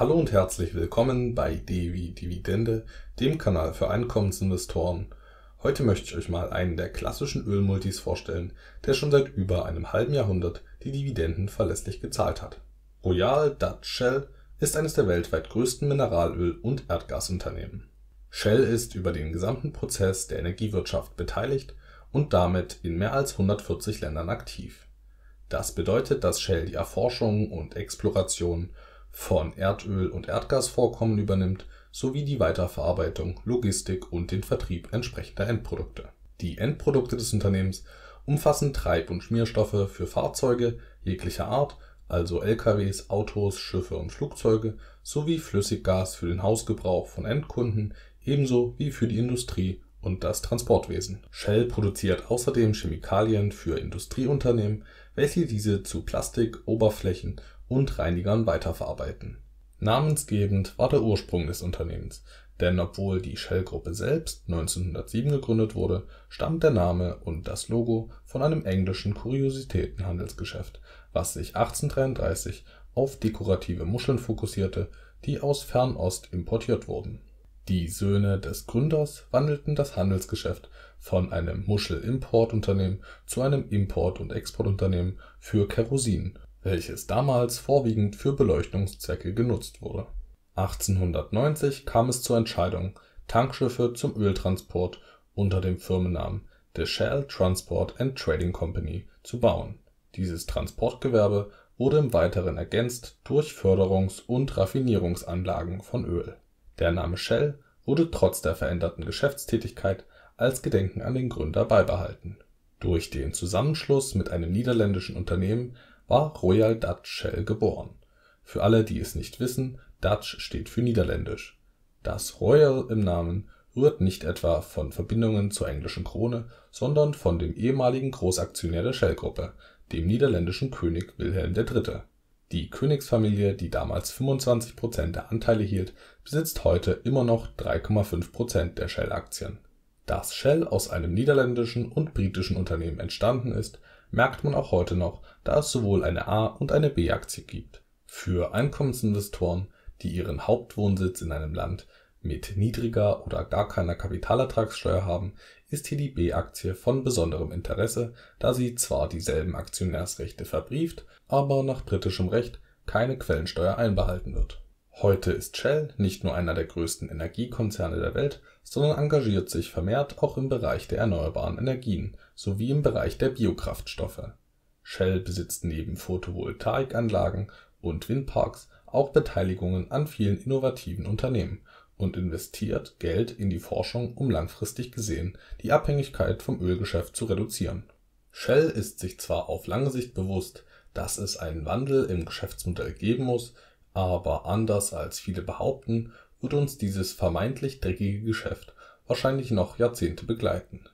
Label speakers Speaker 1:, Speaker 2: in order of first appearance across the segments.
Speaker 1: Hallo und herzlich willkommen bei Devi Dividende, dem Kanal für Einkommensinvestoren. Heute möchte ich euch mal einen der klassischen Ölmultis vorstellen, der schon seit über einem halben Jahrhundert die Dividenden verlässlich gezahlt hat. Royal Dutch Shell ist eines der weltweit größten Mineralöl- und Erdgasunternehmen. Shell ist über den gesamten Prozess der Energiewirtschaft beteiligt und damit in mehr als 140 Ländern aktiv. Das bedeutet, dass Shell die Erforschung und Exploration von Erdöl und Erdgasvorkommen übernimmt, sowie die Weiterverarbeitung, Logistik und den Vertrieb entsprechender Endprodukte. Die Endprodukte des Unternehmens umfassen Treib- und Schmierstoffe für Fahrzeuge jeglicher Art, also LKWs, Autos, Schiffe und Flugzeuge, sowie Flüssiggas für den Hausgebrauch von Endkunden, ebenso wie für die Industrie und das Transportwesen. Shell produziert außerdem Chemikalien für Industrieunternehmen, welche diese zu Plastik, Oberflächen und Reinigern weiterverarbeiten. Namensgebend war der Ursprung des Unternehmens, denn obwohl die Shell-Gruppe selbst 1907 gegründet wurde, stammt der Name und das Logo von einem englischen Kuriositätenhandelsgeschäft, was sich 1833 auf dekorative Muscheln fokussierte, die aus Fernost importiert wurden. Die Söhne des Gründers wandelten das Handelsgeschäft von einem Muschel-Importunternehmen zu einem Import und Exportunternehmen für Kerosin welches damals vorwiegend für Beleuchtungszwecke genutzt wurde. 1890 kam es zur Entscheidung, Tankschiffe zum Öltransport unter dem Firmennamen The Shell Transport and Trading Company zu bauen. Dieses Transportgewerbe wurde im Weiteren ergänzt durch Förderungs und Raffinierungsanlagen von Öl. Der Name Shell wurde trotz der veränderten Geschäftstätigkeit als Gedenken an den Gründer beibehalten. Durch den Zusammenschluss mit einem niederländischen Unternehmen war Royal Dutch Shell geboren. Für alle, die es nicht wissen, Dutch steht für niederländisch. Das Royal im Namen rührt nicht etwa von Verbindungen zur englischen Krone, sondern von dem ehemaligen Großaktionär der Shell-Gruppe, dem niederländischen König Wilhelm III. Die Königsfamilie, die damals 25 der Anteile hielt, besitzt heute immer noch 3,5 der Shell-Aktien. Dass Shell aus einem niederländischen und britischen Unternehmen entstanden ist, merkt man auch heute noch, da es sowohl eine A- und eine B-Aktie gibt. Für Einkommensinvestoren, die ihren Hauptwohnsitz in einem Land mit niedriger oder gar keiner Kapitalertragssteuer haben, ist hier die B-Aktie von besonderem Interesse, da sie zwar dieselben Aktionärsrechte verbrieft, aber nach britischem Recht keine Quellensteuer einbehalten wird Heute ist Shell nicht nur einer der größten Energiekonzerne der Welt, sondern engagiert sich vermehrt auch im Bereich der erneuerbaren Energien sowie im Bereich der Biokraftstoffe. Shell besitzt neben Photovoltaikanlagen und Windparks auch Beteiligungen an vielen innovativen Unternehmen und investiert Geld in die Forschung, um langfristig gesehen die Abhängigkeit vom Ölgeschäft zu reduzieren. Shell ist sich zwar auf lange Sicht bewusst, dass es einen Wandel im Geschäftsmodell geben muss aber anders als viele behaupten, wird uns dieses vermeintlich dreckige Geschäft wahrscheinlich noch Jahrzehnte begleiten.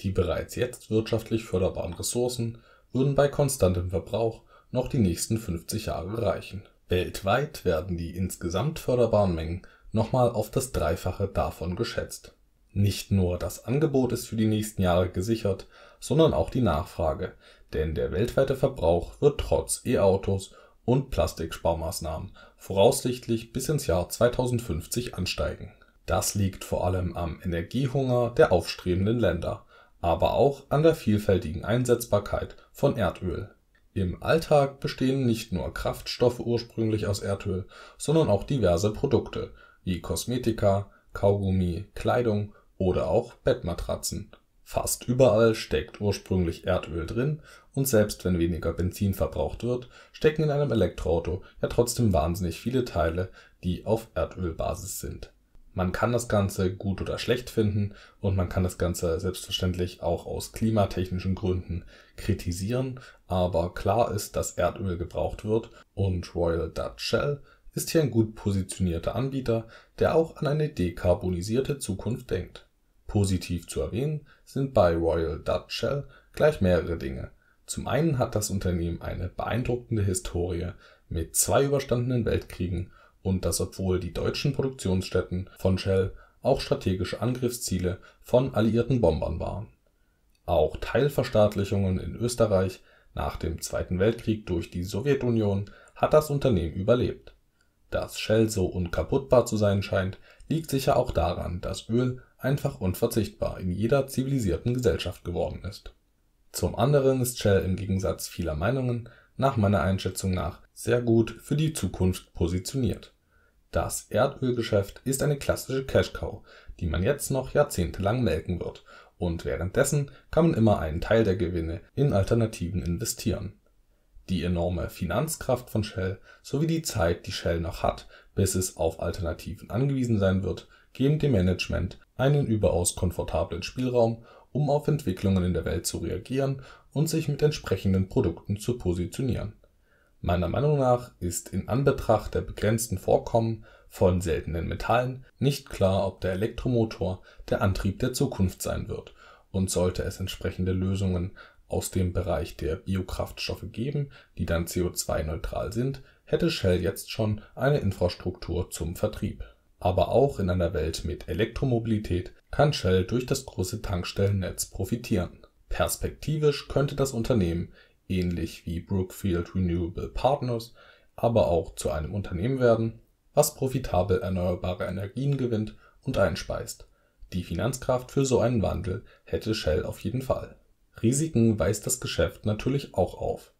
Speaker 1: Die bereits jetzt wirtschaftlich förderbaren Ressourcen würden bei konstantem Verbrauch noch die nächsten 50 Jahre reichen. Weltweit werden die insgesamt förderbaren Mengen nochmal auf das Dreifache davon geschätzt. Nicht nur das Angebot ist für die nächsten Jahre gesichert, sondern auch die Nachfrage, denn der weltweite Verbrauch wird trotz E-Autos und Plastiksparmaßnahmen voraussichtlich bis ins Jahr 2050 ansteigen. Das liegt vor allem am Energiehunger der aufstrebenden Länder, aber auch an der vielfältigen Einsetzbarkeit von Erdöl. Im Alltag bestehen nicht nur Kraftstoffe ursprünglich aus Erdöl, sondern auch diverse Produkte wie Kosmetika, Kaugummi, Kleidung oder auch Bettmatratzen Fast überall steckt ursprünglich Erdöl drin und selbst wenn weniger Benzin verbraucht wird, stecken in einem Elektroauto ja trotzdem wahnsinnig viele Teile, die auf Erdölbasis sind. Man kann das Ganze gut oder schlecht finden und man kann das Ganze selbstverständlich auch aus klimatechnischen Gründen kritisieren, aber klar ist, dass Erdöl gebraucht wird und Royal Dutch Shell ist hier ein gut positionierter Anbieter, der auch an eine dekarbonisierte Zukunft denkt. Positiv zu erwähnen sind bei Royal Dutch Shell gleich mehrere Dinge. Zum einen hat das Unternehmen eine beeindruckende Historie mit zwei überstandenen Weltkriegen und das obwohl die deutschen Produktionsstätten von Shell auch strategische Angriffsziele von alliierten Bombern waren. Auch Teilverstaatlichungen in Österreich nach dem Zweiten Weltkrieg durch die Sowjetunion hat das Unternehmen überlebt. Dass Shell so unkaputtbar zu sein scheint, liegt sicher auch daran, dass Öl einfach unverzichtbar in jeder zivilisierten Gesellschaft geworden ist. Zum anderen ist Shell im Gegensatz vieler Meinungen nach meiner Einschätzung nach sehr gut für die Zukunft positioniert. Das Erdölgeschäft ist eine klassische Cash-Cow, die man jetzt noch jahrzehntelang melken wird, und währenddessen kann man immer einen Teil der Gewinne in Alternativen investieren. Die enorme Finanzkraft von Shell sowie die Zeit, die Shell noch hat, bis es auf Alternativen angewiesen sein wird, geben dem Management einen überaus komfortablen Spielraum, um auf Entwicklungen in der Welt zu reagieren und sich mit entsprechenden Produkten zu positionieren. Meiner Meinung nach ist in Anbetracht der begrenzten Vorkommen von seltenen Metallen nicht klar, ob der Elektromotor der Antrieb der Zukunft sein wird und sollte es entsprechende Lösungen aus dem Bereich der Biokraftstoffe geben, die dann CO2-neutral sind, hätte Shell jetzt schon eine Infrastruktur zum Vertrieb aber auch in einer Welt mit Elektromobilität kann Shell durch das große Tankstellennetz profitieren. Perspektivisch könnte das Unternehmen, ähnlich wie Brookfield Renewable Partners, aber auch zu einem Unternehmen werden, was profitabel erneuerbare Energien gewinnt und einspeist. Die Finanzkraft für so einen Wandel hätte Shell auf jeden Fall. Risiken weist das Geschäft natürlich auch auf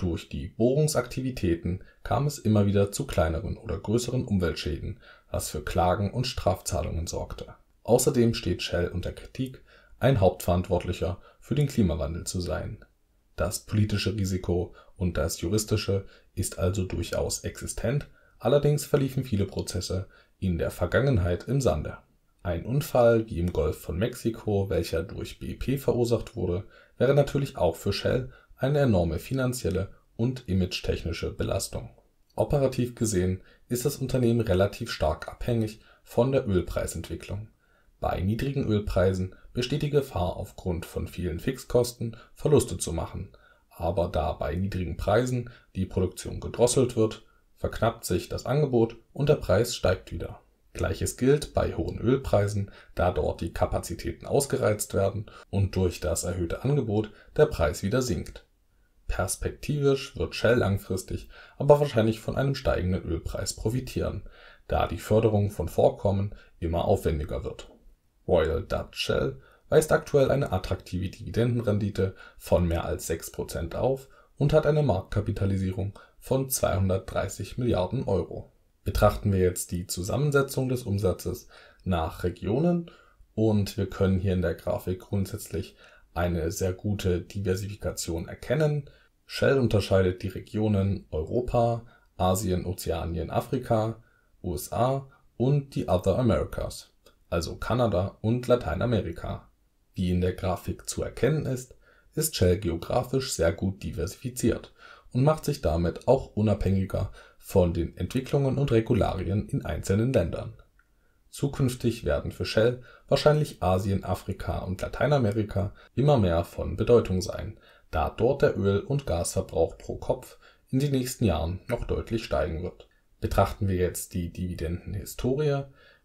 Speaker 1: durch die Bohrungsaktivitäten kam es immer wieder zu kleineren oder größeren Umweltschäden, was für Klagen und Strafzahlungen sorgte. Außerdem steht Shell unter Kritik, ein Hauptverantwortlicher für den Klimawandel zu sein. Das politische Risiko und das juristische ist also durchaus existent, allerdings verliefen viele Prozesse in der Vergangenheit im Sande. Ein Unfall wie im Golf von Mexiko, welcher durch BP verursacht wurde, wäre natürlich auch für Shell eine enorme finanzielle und imagetechnische Belastung. Operativ gesehen ist das Unternehmen relativ stark abhängig von der Ölpreisentwicklung. Bei niedrigen Ölpreisen besteht die Gefahr, aufgrund von vielen Fixkosten Verluste zu machen, aber da bei niedrigen Preisen die Produktion gedrosselt wird, verknappt sich das Angebot und der Preis steigt wieder. Gleiches gilt bei hohen Ölpreisen, da dort die Kapazitäten ausgereizt werden und durch das erhöhte Angebot der Preis wieder sinkt Perspektivisch wird Shell langfristig aber wahrscheinlich von einem steigenden Ölpreis profitieren, da die Förderung von Vorkommen immer aufwendiger wird. Royal Dutch Shell weist aktuell eine attraktive Dividendenrendite von mehr als 6 auf und hat eine Marktkapitalisierung von 230 Milliarden Euro. Betrachten wir jetzt die Zusammensetzung des Umsatzes nach Regionen und wir können hier in der Grafik grundsätzlich eine sehr gute Diversifikation erkennen. Shell unterscheidet die Regionen Europa, Asien, Ozeanien, Afrika, USA und die Other Americas also (Kanada und Lateinamerika). Wie in der Grafik zu erkennen ist, ist Shell geografisch sehr gut diversifiziert und macht sich damit auch unabhängiger von den Entwicklungen und Regularien in einzelnen Ländern. Zukünftig werden für Shell wahrscheinlich Asien, Afrika und Lateinamerika immer mehr von Bedeutung sein da dort der Öl und Gasverbrauch pro Kopf in den nächsten Jahren noch deutlich steigen wird. Betrachten wir jetzt die Dividendenhistorie: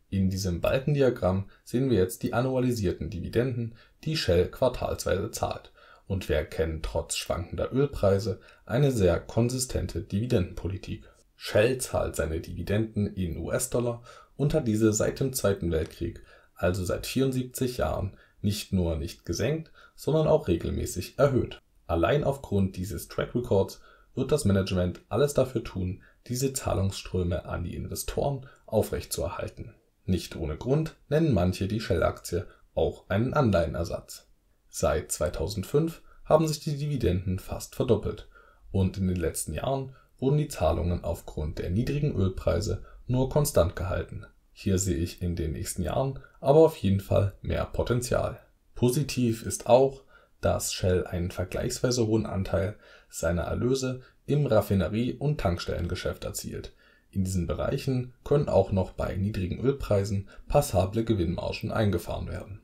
Speaker 1: In diesem Balkendiagramm sehen wir jetzt die annualisierten Dividenden, die Shell quartalsweise zahlt, und wir erkennen trotz schwankender Ölpreise eine sehr konsistente Dividendenpolitik. Shell zahlt seine Dividenden in US-Dollar und hat diese seit dem Zweiten Weltkrieg, also seit 74 Jahren, nicht nur nicht gesenkt, sondern auch regelmäßig erhöht Allein aufgrund dieses Track Records wird das Management alles dafür tun, diese Zahlungsströme an die Investoren aufrechtzuerhalten. Nicht ohne Grund nennen manche die Shell-Aktie auch einen Anleihenersatz. Seit 2005 haben sich die Dividenden fast verdoppelt und in den letzten Jahren wurden die Zahlungen aufgrund der niedrigen Ölpreise nur konstant gehalten. Hier sehe ich in den nächsten Jahren aber auf jeden Fall mehr Potenzial. Positiv ist auch, dass Shell einen vergleichsweise hohen Anteil seiner Erlöse im Raffinerie und Tankstellengeschäft erzielt. In diesen Bereichen können auch noch bei niedrigen Ölpreisen passable Gewinnmargen eingefahren werden.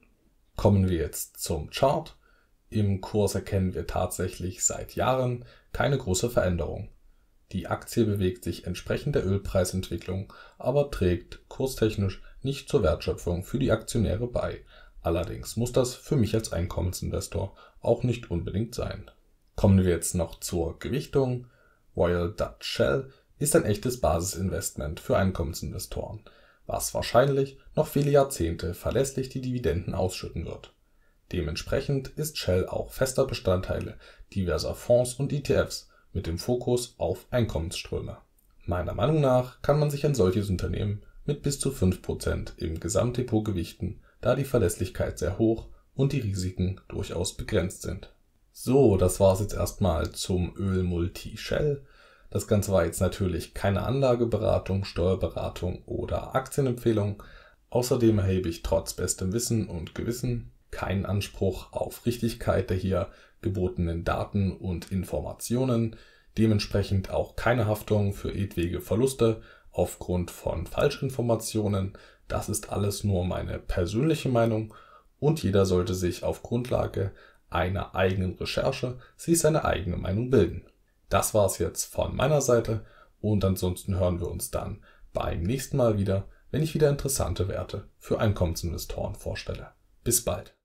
Speaker 1: Kommen wir jetzt zum Chart. Im Kurs erkennen wir tatsächlich seit Jahren keine große Veränderung. Die Aktie bewegt sich entsprechend der Ölpreisentwicklung, aber trägt kurstechnisch nicht zur Wertschöpfung für die Aktionäre bei. Allerdings muss das für mich als Einkommensinvestor auch nicht unbedingt sein. Kommen wir jetzt noch zur Gewichtung. Royal Dutch Shell ist ein echtes Basisinvestment für Einkommensinvestoren, was wahrscheinlich noch viele Jahrzehnte verlässlich die Dividenden ausschütten wird. Dementsprechend ist Shell auch fester Bestandteil diverser Fonds und ETFs mit dem Fokus auf Einkommensströme. Meiner Meinung nach kann man sich ein solches Unternehmen mit bis zu 5% im Gesamtdepot gewichten, da die Verlässlichkeit sehr hoch und die Risiken durchaus begrenzt sind. So, das war es jetzt erstmal zum Öl Multi-Shell. Das Ganze war jetzt natürlich keine Anlageberatung, Steuerberatung oder Aktienempfehlung. Außerdem erhebe ich trotz bestem Wissen und Gewissen keinen Anspruch auf Richtigkeit der hier gebotenen Daten und Informationen, dementsprechend auch keine Haftung für jedwege Verluste aufgrund von Falschinformationen. Das ist alles nur meine persönliche Meinung und jeder sollte sich auf Grundlage einer eigenen Recherche sich seine eigene Meinung bilden. Das war's jetzt von meiner Seite und ansonsten hören wir uns dann beim nächsten Mal wieder, wenn ich wieder interessante Werte für Einkommensinvestoren vorstelle. Bis bald.